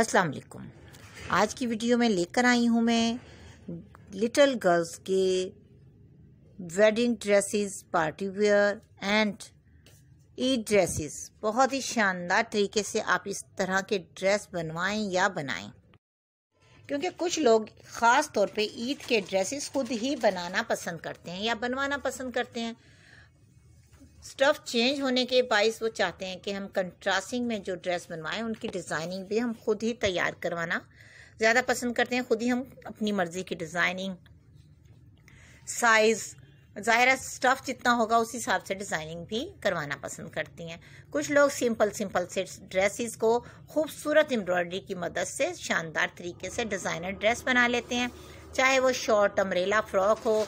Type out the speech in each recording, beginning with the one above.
अस्सलाम वालेकुम आज की वीडियो में लेकर आई हूँ मैं लिटिल गर्ल्स के wedding dresses party wear and Eid dresses बहुत ही शानदार तरीके से आप इस तरह के ड्रेस बनवाएं या बनाएं क्योंकि कुछ लोग ख़ास तौर पे ईद के ड्रेसेस खुद ही बनाना पसंद करते हैं या बनवाना पसंद करते हैं स्टफ़ चेंज होने के बायस वो चाहते हैं कि हम कंट्रास्टिंग में जो ड्रेस बनवाएं उनकी डिज़ाइनिंग भी हम खुद ही तैयार करवाना ज़्यादा पसंद करते हैं खुद ही हम अपनी मर्ज़ी की डिज़ाइनिंग साइज़ ज़ाहिर स्टफ़ जितना होगा उस हिसाब से डिज़ाइनिंग भी करवाना पसंद करती हैं कुछ लोग सिंपल सिंपल से ड्रेसेस को खूबसूरत एम्ब्रॉयडरी की मदद से शानदार तरीके से डिज़ाइनर ड्रेस बना लेते हैं चाहे वो शॉर्ट अम्ब्रेला फ्रॉक हो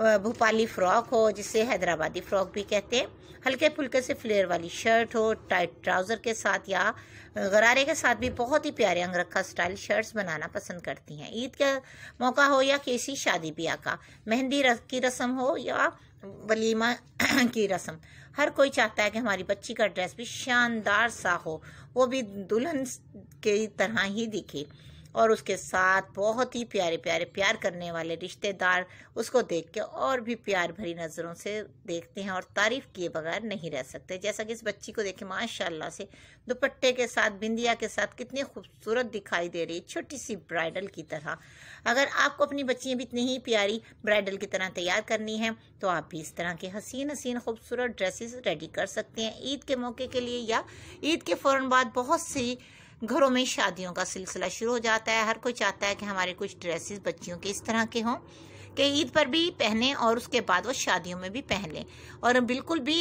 भोपाली फ्रॉक हो जिसे हैदराबादी फ्रॉक भी कहते हैं हल्के फुल्के से फ्लेयर वाली शर्ट हो टाइट ट्राउज़र के साथ या गरारे के साथ भी बहुत ही प्यारे अंगरखा स्टाइल शर्ट्स बनाना पसंद करती हैं ईद का मौका हो या किसी शादी ब्याह का मेहंदी की रस्म हो या वलीमा की रस्म हर कोई चाहता है कि हमारी बच्ची का ड्रेस भी शानदार सा हो वो भी दुल्हन की तरह ही दिखे और उसके साथ बहुत ही प्यारे प्यारे प्यार करने वाले रिश्तेदार उसको देख के और भी प्यार भरी नज़रों से देखते हैं और तारीफ़ किए बगैर नहीं रह सकते जैसा कि इस बच्ची को देखें माशाल्लाह से दुपट्टे के साथ बिंदिया के साथ कितनी खूबसूरत दिखाई दे रही है छोटी सी ब्राइडल की तरह अगर आपको अपनी बच्चियाँ भी इतनी ही प्यारी ब्राइडल की तरह तैयार करनी है तो आप भी इस तरह के हसीन हसीन खूबसूरत ड्रेसेस रेडी कर सकते हैं ईद के मौके के लिए या ईद के फ़ौर बाद बहुत सी घरों में शादियों का सिलसिला शुरू हो जाता है हर कोई चाहता है कि हमारे कुछ ड्रेसेस बच्चियों के इस तरह के हों कि ईद पर भी पहने और उसके बाद वो शादियों में भी पहने और बिल्कुल भी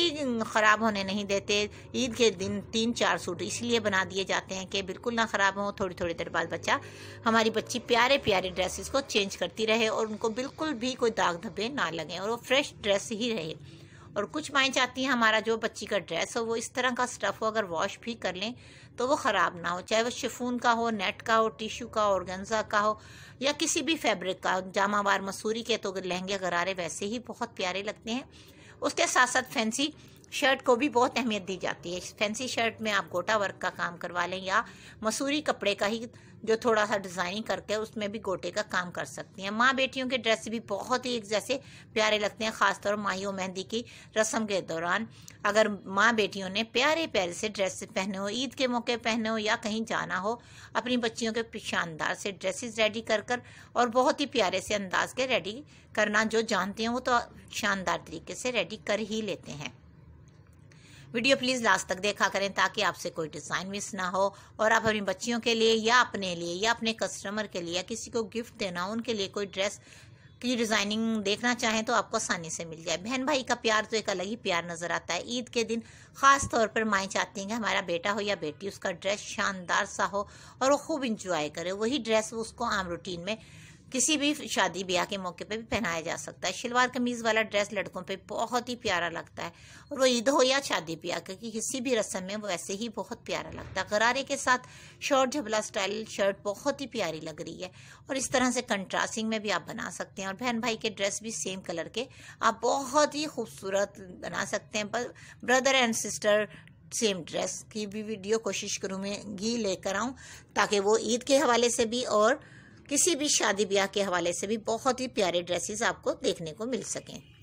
ख़राब होने नहीं देते ईद के दिन तीन चार सूट इसलिए बना दिए जाते हैं कि बिल्कुल ना ख़राब हो थोड़ी थोड़ी देर बाद बच्चा हमारी बच्ची प्यारे प्यारे ड्रेसेस को चेंज करती रहे और उनको बिल्कुल भी कोई दाग धब्बे ना लगें और वो फ्रेश ड्रेस ही रहे और कुछ माएँ चाहती हैं हमारा जो बच्ची का ड्रेस हो वो इस तरह का स्टफ़ हो अगर वॉश भी कर लें तो वो ख़राब ना हो चाहे वो शिफून का हो नेट का हो टिशू का हो गंजा का हो या किसी भी फैब्रिक का जामावार मसूरी के तो लहंगे गरारे वैसे ही बहुत प्यारे लगते हैं उसके साथ साथ फैंसी शर्ट को भी बहुत अहमियत दी जाती है फैंसी शर्ट में आप गोटा वर्क का काम करवा लें या मसूरी कपड़े का ही जो थोड़ा सा डिज़ाइनिंग करके उसमें भी गोटे का काम कर सकती हैं माँ बेटियों के ड्रेस भी बहुत ही एक जैसे प्यारे लगते हैं ख़ासतौर माही और मेहंदी की रस्म के दौरान अगर माँ बेटियों ने प्यारे प्यारे से ड्रेस पहने हो ईद के मौके पहने हो या कहीं जाना हो अपनी बच्चियों के शानदार से ड्रेसेस रेडी कर कर और बहुत ही प्यारे से अंदाज के रेडी करना जो जानते हैं वो तो शानदार तरीके से रेडी कर ही लेते हैं वीडियो प्लीज़ लास्ट तक देखा करें ताकि आपसे कोई डिज़ाइन मिस ना हो और आप अपनी बच्चियों के लिए या अपने लिए या अपने कस्टमर के लिए या किसी को गिफ्ट देना उनके लिए कोई ड्रेस की डिज़ाइनिंग देखना चाहें तो आपको आसानी से मिल जाए बहन भाई का प्यार तो एक अलग ही प्यार नज़र आता है ईद के दिन ख़ास तौर पर माएँ चाहती हैं कि हमारा बेटा हो या बेटी उसका ड्रेस शानदार सा हो और वो खूब इंजॉय करे वही ड्रेस उसको आम रूटीन में किसी भी शादी ब्याह के मौके पे भी पहनाया जा सकता है शलवार कमीज वाला ड्रेस लड़कों पे बहुत ही प्यारा लगता है और वो ईद हो या शादी ब्याह क्योंकि किसी भी रस्म में वो वैसे ही बहुत प्यारा लगता है गरारे के साथ शॉर्ट झबला स्टाइल शर्ट बहुत ही प्यारी लग रही है और इस तरह से कंट्रास्टिंग में भी आप बना सकते हैं और बहन भाई के ड्रेस भी सेम कलर के आप बहुत ही खूबसूरत बना सकते हैं पर brother and sister same dress की भी वीडियो कोशिश करूँ मैं घी लेकर आऊँ ताकि वो ईद के हवाले से भी और किसी भी शादी ब्याह के हवाले से भी बहुत ही प्यारे ड्रेसेस आपको देखने को मिल सकें